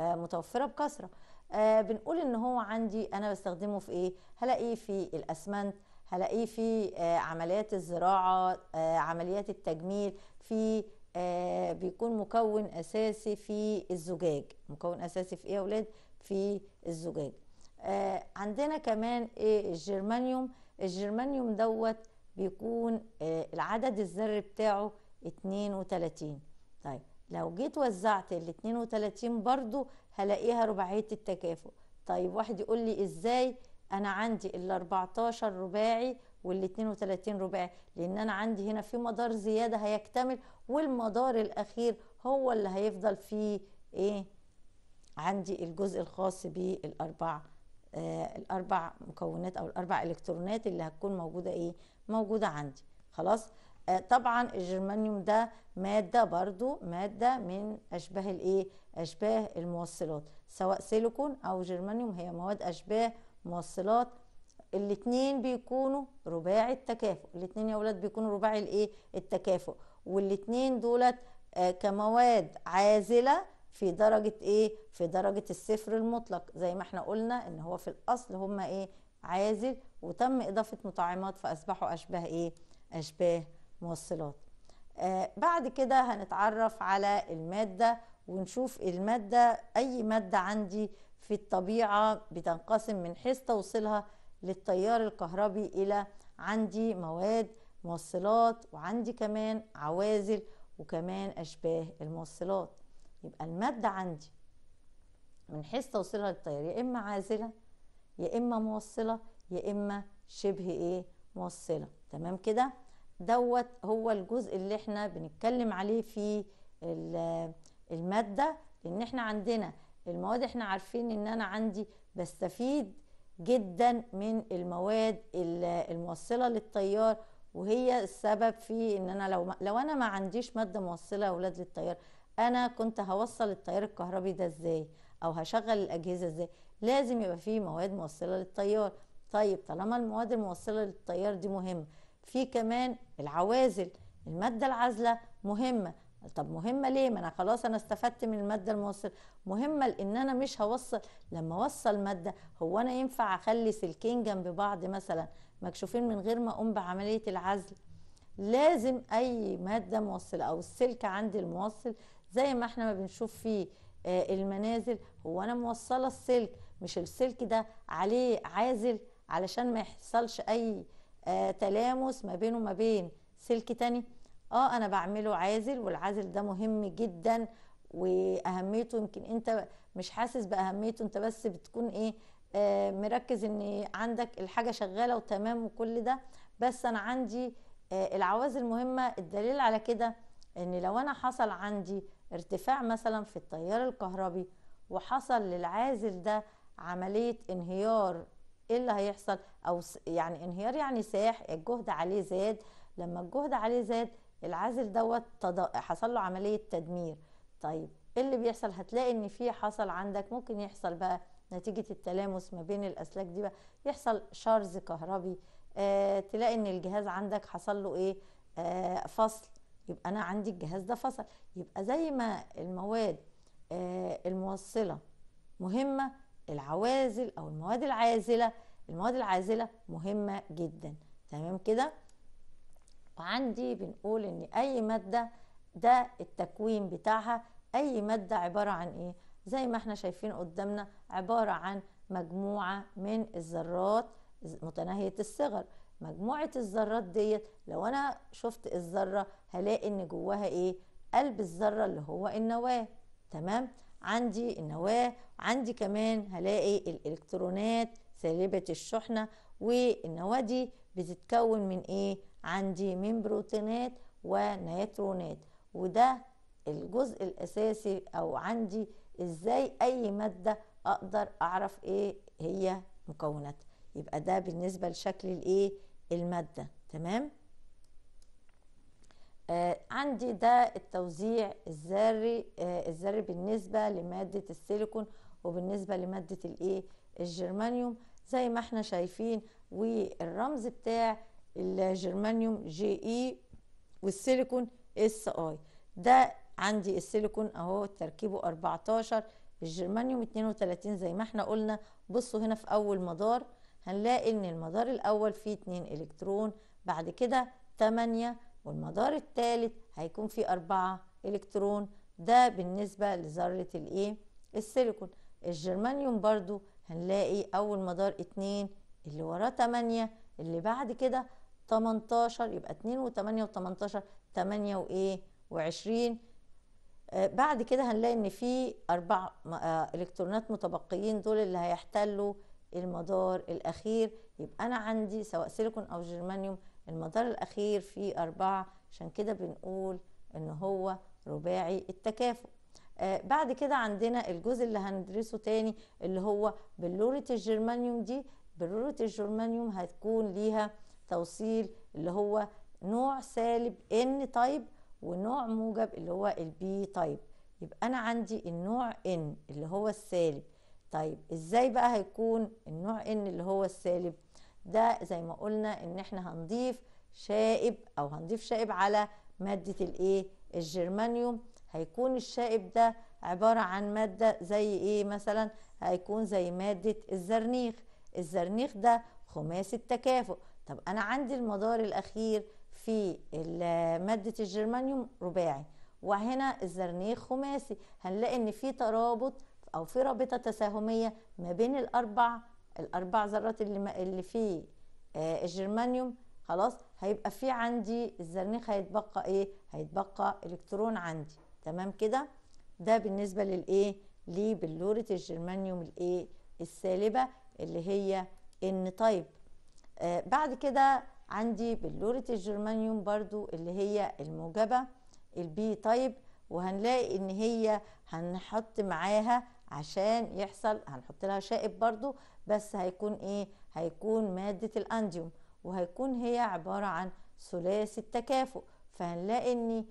آه متوفره بكثره آه بنقول ان هو عندي انا بستخدمه في ايه هلاقيه في الاسمنت هلاقيه في آه عمليات الزراعه آه عمليات التجميل في آه بيكون مكون اساسي في الزجاج مكون اساسي في ايه يا اولاد في الزجاج آه عندنا كمان ايه الجرمانيوم الجرمانيوم دوت بيكون آه العدد الذري بتاعه 32 طيب لو جيت وزعت ال 32 برضو هلاقيها رباعية التكافؤ طيب واحد يقول لي ازاي انا عندي ال 14 رباعي وال 32 رباعي لان انا عندي هنا في مدار زيادة هيكتمل والمدار الاخير هو اللي هيفضل فيه ايه عندي الجزء الخاص بالاربع آه، الاربع مكونات او الاربع الكترونات اللي هتكون موجودة ايه موجودة عندي خلاص آه، طبعا الجرمانيوم ده ماده برضو ماده من اشباه الايه اشباه الموصلات سواء سيليكون او جرمانيوم هي مواد اشباه موصلات الاثنين بيكونوا رباعي التكافؤ الاثنين يا اولاد بيكونوا رباعي الايه التكافؤ والاثنين دولت آه، كمواد عازله في درجه ايه في درجه الصفر المطلق زي ما احنا قلنا ان هو في الاصل هما ايه عازل وتم اضافه مطعمات فاصبحوا اشباه ايه اشباه موصلات آه بعد كده هنتعرف على المادة ونشوف المادة أي مادة عندي في الطبيعة بتنقسم من حيث توصيلها للتيار الكهربي إلى عندي مواد موصلات وعندي كمان عوازل وكمان أشباه الموصلات يبقى المادة عندي من حيث توصيلها للتيار يا إما عازلة يا إما موصلة يا إما شبه إيه موصلة تمام كده؟ دوت هو الجزء اللي احنا بنتكلم عليه في المادة لان احنا عندنا المواد احنا عارفين ان انا عندي بستفيد جدا من المواد الموصلة للتيار وهي السبب في ان انا لو لو انا ما عنديش ماده موصله اولاد للتيار انا كنت هوصل التيار الكهربي ده ازاي او هشغل الاجهزه ازاي لازم يبقى فيه مواد موصله للتيار طيب طالما المواد الموصله للتيار دي مهمه في كمان العوازل المادة العازلة مهمة طب مهمة ليه؟ ما انا خلاص انا استفدت من المادة الموصلة، مهمة لان انا مش هوصل لما اوصل مادة هو انا ينفع اخلي سلكين جنب بعض مثلا مكشوفين من غير ما اقوم بعملية العزل لازم اي مادة موصلة او السلك عندي الموصل زي ما احنا ما بنشوف في آه، المنازل هو انا موصلة السلك مش السلك ده عليه عازل علشان ما يحصلش اي آه، تلامس ما بينه وما بين سلك تاني اه انا بعمله عازل والعازل ده مهم جدا واهميته يمكن انت مش حاسس باهميته انت بس بتكون ايه آه مركز ان عندك الحاجه شغاله وتمام وكل ده بس انا عندي آه العوازل مهمه الدليل على كده ان لو انا حصل عندي ارتفاع مثلا في التيار الكهربي وحصل للعازل ده عمليه انهيار ايه اللي هيحصل او يعني انهيار يعني ساح الجهد عليه زاد لما الجهد عليه زاد العازل دوت تض... حصل له عمليه تدمير طيب ايه اللي بيحصل هتلاقي ان في حصل عندك ممكن يحصل بقى نتيجه التلامس ما بين الاسلاك دي بقى يحصل شرز كهربي آه تلاقي ان الجهاز عندك حصل له ايه آه فصل يبقى انا عندي الجهاز ده فصل يبقى زي ما المواد آه الموصله مهمه العوازل او المواد العازله المواد العازله مهمه جدا تمام كده وعندي بنقول ان اي ماده ده التكوين بتاعها اي ماده عباره عن ايه زي ما احنا شايفين قدامنا عباره عن مجموعه من الذرات متناهيه الصغر مجموعه الذرات ديت لو انا شفت الذره هلاقي ان جواها ايه قلب الذره اللي هو النواه تمام عندي النواه عندي كمان هلاقي الالكترونات سالبة الشحنة والنواه دي بتتكون من ايه عندي من بروتينات ونيترونات وده الجزء الاساسي او عندي ازاي اي مادة اقدر اعرف ايه هي مكوناتها يبقى ده بالنسبة لشكل الايه المادة تمام آه عندي ده التوزيع الذري آه الذري بالنسبه لماده السيليكون وبالنسبه لماده الايه الجرمانيوم زي ما احنا شايفين والرمز بتاع الجرمانيوم جي اي e والسيليكون اس اي ده عندي السيليكون اهو تركيبه 14 الجرمانيوم 32 زي ما احنا قلنا بصوا هنا في اول مدار هنلاقي ان المدار الاول فيه 2 الكترون بعد كده 8 والمدار الثالث هيكون فيه أربعة إلكترون ده بالنسبة لذرة الإيه؟ السيليكون الجرمانيوم برضو هنلاقي أول مدار اتنين اللي وراه تمانية اللي بعد كده 18 يبقى 2 و8 و18 8 وايه و20 بعد كده هنلاقي ان في اربع آه، الكترونات متبقيين دول اللي هيحتلوا المدار الأخير يبقى أنا عندي سواء سيليكون أو جرمانيوم المدار الأخير فيه أربعة عشان كده بنقول إن هو رباعي التكافؤ آه بعد كده عندنا الجزء اللي هندرسه تاني اللي هو بلورة الجرمانيوم دي بلورة الجرمانيوم هتكون ليها توصيل اللي هو نوع سالب N طيب ونوع موجب اللي هو البي طيب يبقى أنا عندي النوع N اللي هو السالب طيب ازاي بقى هيكون النوع ان اللي هو السالب ده زي ما قلنا ان احنا هنضيف شائب او هنضيف شائب على ماده الايه الجرمانيوم هيكون الشائب ده عباره عن ماده زي ايه مثلا هيكون زي ماده الزرنيخ الزرنيخ ده خماسي التكافؤ طب انا عندي المدار الاخير في ماده الجرمانيوم رباعي وهنا الزرنيخ خماسي هنلاقي ان في ترابط او في رابطه تساهميه ما بين الاربع الاربع ذرات اللي اللي في آه، الجرمانيوم خلاص هيبقى في عندي الزرنيخ هيتبقى ايه هيتبقى الكترون عندي تمام كده ده بالنسبه للايه لبلوره الجرمانيوم الايه السالبه اللي هي ان تايب آه بعد كده عندي بلوره الجرمانيوم برضو اللي هي الموجبه البي تايب وهنلاقي ان هي هنحط معاها عشان يحصل هنحط لها شائب برضو بس هيكون ايه هيكون مادة الانديوم وهيكون هي عبارة عن ثلاثي التكافؤ فهنلاقي ان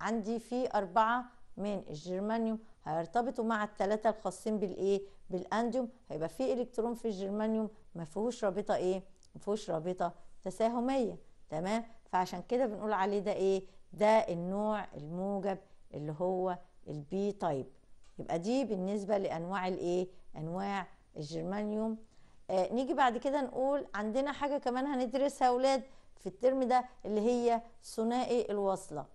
عندي في أربعة من الجرمانيوم هيرتبطوا مع الثلاثة الخاصين بالايه بالانديوم هيبقى في الكترون في الجرمانيوم ما فيهوش رابطة ايه ما فيهوش رابطة تساهمية تمام فعشان كده بنقول عليه ده ايه ده النوع الموجب اللي هو البي تايب يبقى دي بالنسبة لأنواع الإيه؟ أنواع الجرمانيوم آه نيجي بعد كده نقول عندنا حاجة كمان هندرسها ولاد في الترم ده اللي هي ثنائي الوصلة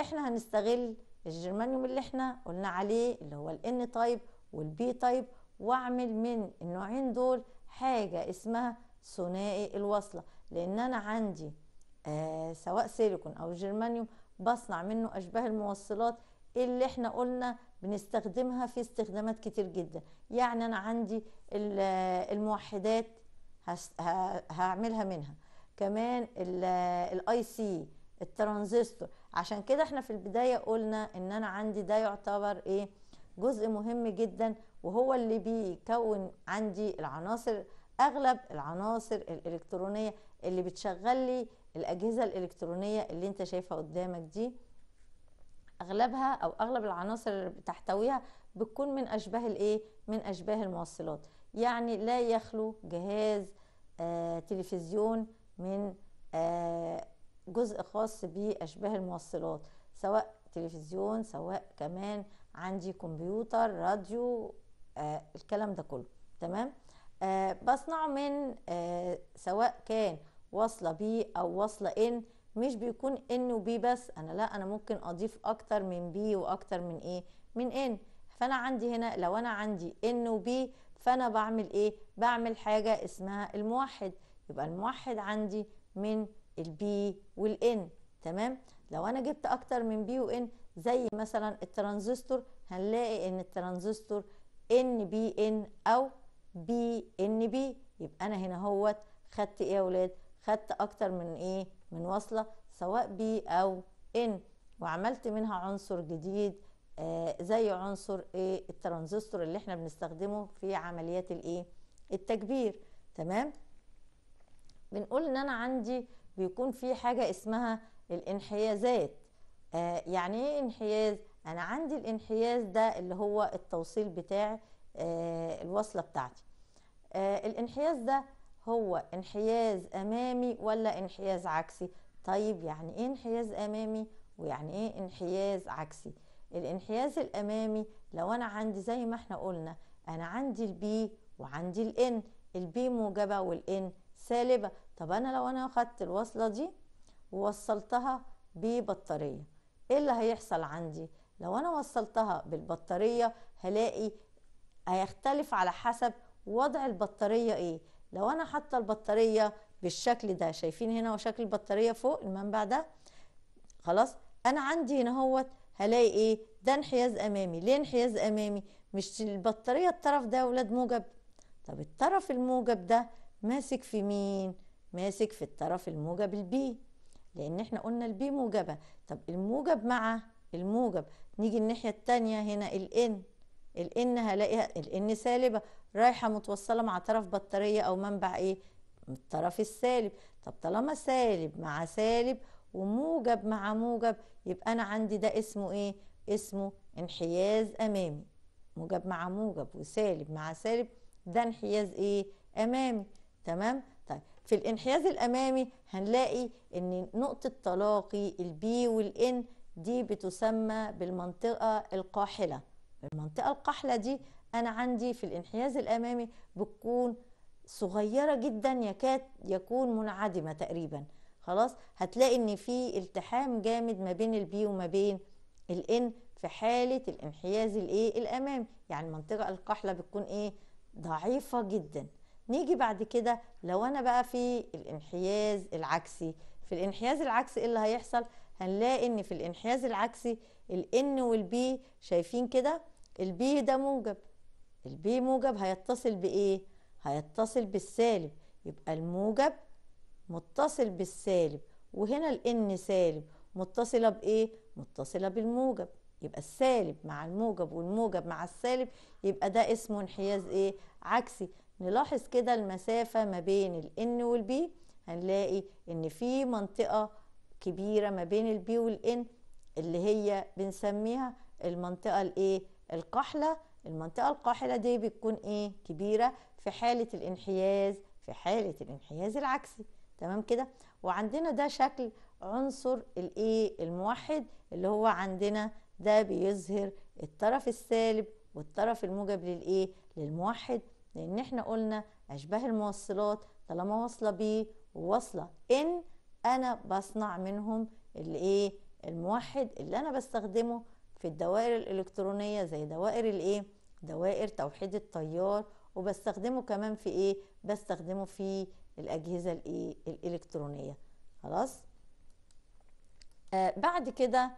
احنا هنستغل الجرمانيوم اللي احنا قلنا عليه اللي هو الان تايب والبي تايب واعمل من النوعين دول حاجة اسمها ثنائي الوصلة لان انا عندي آه سواء سيليكون او جرمانيوم بصنع منه اشباه الموصلات اللي احنا قلنا بنستخدمها في استخدامات كتير جدا يعني انا عندي الموحدات هعملها منها كمان الاي سي الترانزستور عشان كده احنا في البدايه قلنا ان انا عندي ده يعتبر ايه جزء مهم جدا وهو اللي بيكون عندي العناصر اغلب العناصر الالكترونيه اللي بتشغل لي الاجهزه الالكترونيه اللي انت شايفها قدامك دي اغلبها او اغلب العناصر اللي بتحتويها بتكون من اشباه الايه من اشباه الموصلات يعني لا يخلو جهاز آه تلفزيون من آه جزء خاص باشباه الموصلات سواء تلفزيون سواء كمان عندي كمبيوتر راديو آه الكلام ده كله تمام آه بصنعه من آه سواء كان وصله بي او وصله ان مش بيكون ان وبي بس انا لا انا ممكن اضيف اكتر من بي واكتر من ايه من ان فانا عندي هنا لو انا عندي ان وبي فانا بعمل ايه بعمل حاجه اسمها الموحد يبقى الموحد عندي من البي والان تمام لو انا جبت اكتر من بي وان زي مثلا الترانزستور هنلاقي ان الترانزستور ان بي ان او بي ان بي يبقى انا هنا اهوت خدت ايه يا اولاد خدت اكتر من ايه من وصلة سواء بي أو إن وعملت منها عنصر جديد آه، زي عنصر ايه الترانزستور اللي احنا بنستخدمه في عمليات الايه التكبير تمام بنقول ان انا عندي بيكون في حاجه اسمها الانحيازات آه يعني ايه انحياز انا عندي الانحياز ده اللي هو التوصيل بتاع آه الوصله بتاعتي آه الانحياز ده هو انحياز امامي ولا انحياز عكسي طيب يعني ايه انحياز امامي ويعني ايه انحياز عكسي الانحياز الامامي لو انا عندي زي ما احنا قلنا انا عندي البي وعندي الان البي موجبه والان سالبه طب انا لو انا خدت الوصله دي ووصلتها ببطاريه ايه اللي هيحصل عندي لو انا وصلتها بالبطاريه هلاقي هيختلف على حسب وضع البطاريه ايه لو انا حاطه البطاريه بالشكل ده شايفين هنا وشكل البطاريه فوق المنبع ده خلاص انا عندي هنا اهوت هلاقي ايه ده انحياز امامي ليه انحياز امامي مش البطاريه الطرف ده يا ولاد موجب طب الطرف الموجب ده ماسك في مين ماسك في الطرف الموجب البي لان احنا قلنا البي موجبه طب الموجب مع الموجب نيجي الناحيه الثانيه هنا الان الان هلاقيها الان سالبه رايحه متوصله مع طرف بطاريه او منبع ايه الطرف السالب طب طالما سالب مع سالب وموجب مع موجب يبقى انا عندي ده اسمه ايه اسمه انحياز امامي موجب مع موجب وسالب مع سالب ده انحياز ايه امامي تمام طيب في الانحياز الامامي هنلاقي ان نقطه تلاقي البي والان دي بتسمى بالمنطقه القاحله المنطقة القحلة دي أنا عندي في الانحياز الأمامي بتكون صغيرة جدا يكاد يكون منعدمة تقريبا خلاص هتلاقي ان في التحام جامد ما بين البي وما بين الان في حالة الانحياز الايه الامامي يعني المنطقة القحلة بتكون ايه ضعيفة جدا نيجي بعد كده لو انا بقى في الانحياز العكسي في الانحياز العكسي ايه اللي هيحصل هنلاقي ان في الانحياز العكسي الان والبي شايفين كده البي ده موجب البي موجب هيتصل بايه هيتصل بالسالب يبقى الموجب متصل بالسالب وهنا الان سالب متصله بايه متصله بالموجب يبقى السالب مع الموجب والموجب مع السالب يبقى ده اسمه انحياز ايه عكسي نلاحظ كده المسافه ما بين الان والبي هنلاقي ان في منطقه كبيرة ما بين البي والإن اللي هي بنسميها المنطقة الإيه القحلة المنطقة القاحلة دي بتكون إيه كبيرة في حالة الانحياز في حالة الانحياز العكسي تمام كده وعندنا ده شكل عنصر الإيه الموحد اللي هو عندنا ده بيظهر الطرف السالب والطرف الموجب للإيه للموحد لأن إحنا قلنا أشباه الموصلات طالما واصلة ب وواصلة إن انا بصنع منهم الايه الموحد اللي انا بستخدمه في الدوائر الالكترونيه زي دوائر الايه دوائر توحيد التيار وبستخدمه كمان في ايه بستخدمه في الاجهزه الايه الالكترونيه خلاص آه بعد كده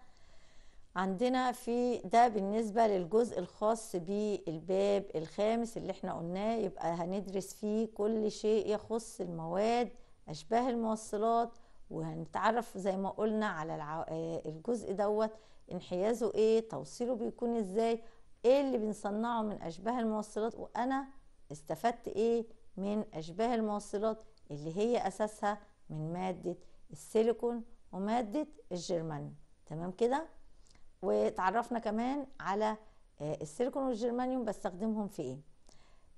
عندنا في ده بالنسبة للجزء الخاص بالباب الخامس اللي احنا قلناه يبقى هندرس فيه كل شيء يخص المواد أشباه الموصلات وهنتعرف زي ما قلنا على آه، الجزء دوت انحيازه ايه توصيله بيكون ازاي ايه اللي بنصنعه من اشباه الموصلات وانا استفدت ايه من اشباه الموصلات اللي هي اساسها من ماده السيليكون وماده الجرمانيوم تمام كده وتعرفنا كمان على آه، السيليكون والجرمانيوم بستخدمهم في ايه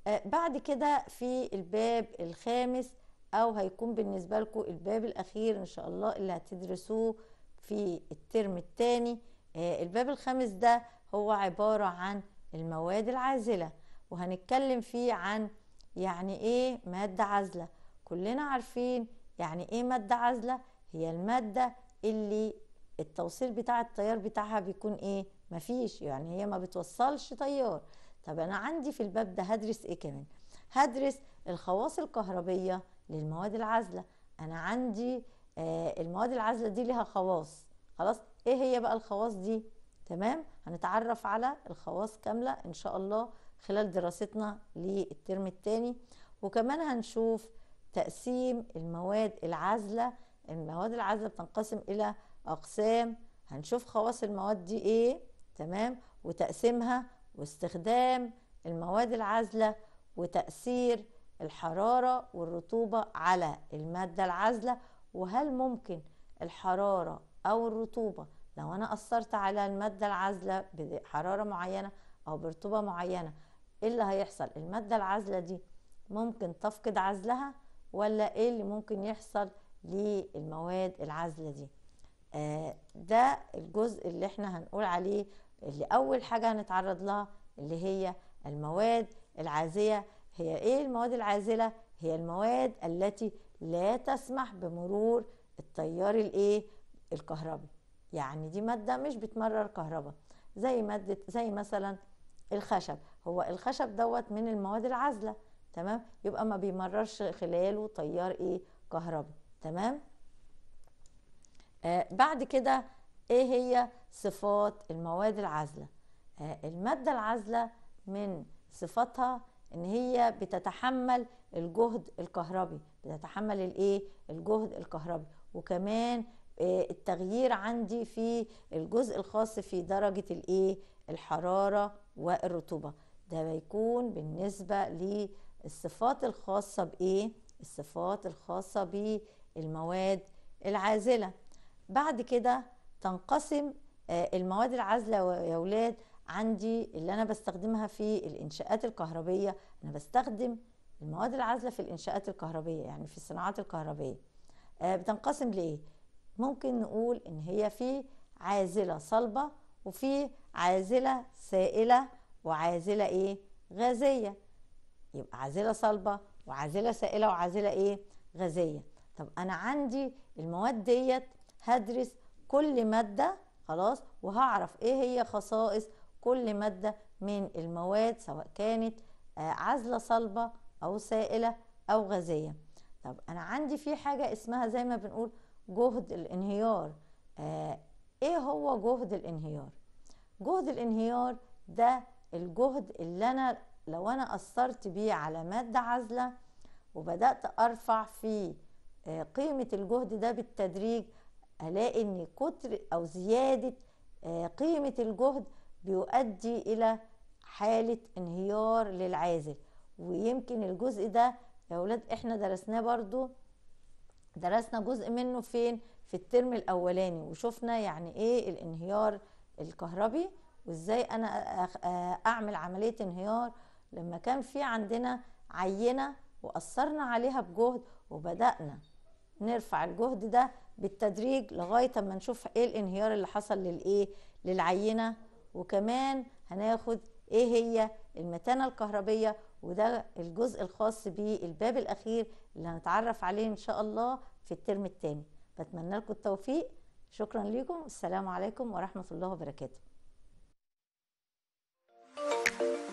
آه، بعد كده في الباب الخامس او هيكون بالنسبه لكم الباب الاخير ان شاء الله اللي هتدرسوه في الترم الثاني آه، الباب الخامس ده هو عباره عن المواد العازله وهنتكلم فيه عن يعني ايه ماده عازله كلنا عارفين يعني ايه ماده عازله هي الماده اللي التوصيل بتاع التيار بتاعها بيكون ايه مفيش يعني هي ما بتوصلش تيار طب انا عندي في الباب ده هدرس ايه كمان هدرس الخواص الكهربيه للمواد العازله انا عندي آه، المواد العازله دي ليها خواص خلاص ايه هي بقى الخواص دي تمام هنتعرف على الخواص كامله ان شاء الله خلال دراستنا للترم الثاني وكمان هنشوف تقسيم المواد العازله المواد العازله بتنقسم الى اقسام هنشوف خواص المواد دي ايه تمام وتقسيمها واستخدام المواد العازله وتاثير الحرارة والرطوبة على المادة العازلة وهل ممكن الحرارة أو الرطوبة لو أنا أثرت على المادة العازلة بحرارة معينة أو برطوبة معينة إيه اللي هيحصل المادة العازلة دي ممكن تفقد عزلها ولا إيه اللي ممكن يحصل للمواد العازلة دي آه ده الجزء اللي احنا هنقول عليه اللي أول حاجة هنتعرض لها اللي هي المواد العازية هي ايه المواد العازله هي المواد التي لا تسمح بمرور التيار الايه الكهربي يعني دي ماده مش بتمرر كهرباء زي ماده زي مثلا الخشب هو الخشب دوت من المواد العازله تمام يبقى ما بيمررش خلاله تيار ايه كهربي تمام آه بعد كده ايه هي صفات المواد العازله آه الماده العازله من صفاتها ان هي بتتحمل الجهد الكهربي بتتحمل الايه الجهد الكهربي وكمان آه، التغيير عندي في الجزء الخاص في درجة الايه الحرارة والرطوبة ده بيكون بالنسبة للصفات الخاصة بايه الصفات الخاصة بالمواد العازلة بعد كده تنقسم آه، المواد العازلة يا ولاد عندي اللي انا بستخدمها في الانشاءات الكهربيه انا بستخدم المواد العازله في الانشاءات الكهربيه يعني في الصناعات الكهربيه آه بتنقسم لايه ممكن نقول ان هي في عازله صلبه وفي عازله سائله وعازله ايه غازيه يبقى عازله صلبه وعازله سائله وعازله ايه غازيه طب انا عندي المواد ديت هدرس كل ماده خلاص وهعرف ايه هي خصائص كل مادة من المواد سواء كانت آه، عازلة صلبة أو سائلة أو غازية طب أنا عندي في حاجة اسمها زي ما بنقول جهد الانهيار آه إيه هو جهد الانهيار؟ جهد الانهيار ده الجهد اللي أنا لو أنا أثرت بيه على مادة عازلة وبدأت أرفع في آه قيمة الجهد ده بالتدريج ألاقي إن كتر أو زيادة آه قيمة الجهد بيؤدي الى حاله انهيار للعازل ويمكن الجزء ده يا ولاد احنا درسناه برضو درسنا جزء منه فين في الترم الاولاني وشفنا يعني ايه الانهيار الكهربي وازاي انا آه، اعمل عمليه انهيار لما كان في عندنا عينه واثرنا عليها بجهد وبدانا نرفع الجهد ده بالتدريج لغايه اما نشوف ايه الانهيار اللي حصل للايه للعينه وكمان هناخد ايه هي المتانة الكهربية وده الجزء الخاص بالباب الاخير اللي هنتعرف عليه ان شاء الله في الترم الثاني بتمنى لكم التوفيق شكرا لكم والسلام عليكم ورحمة الله وبركاته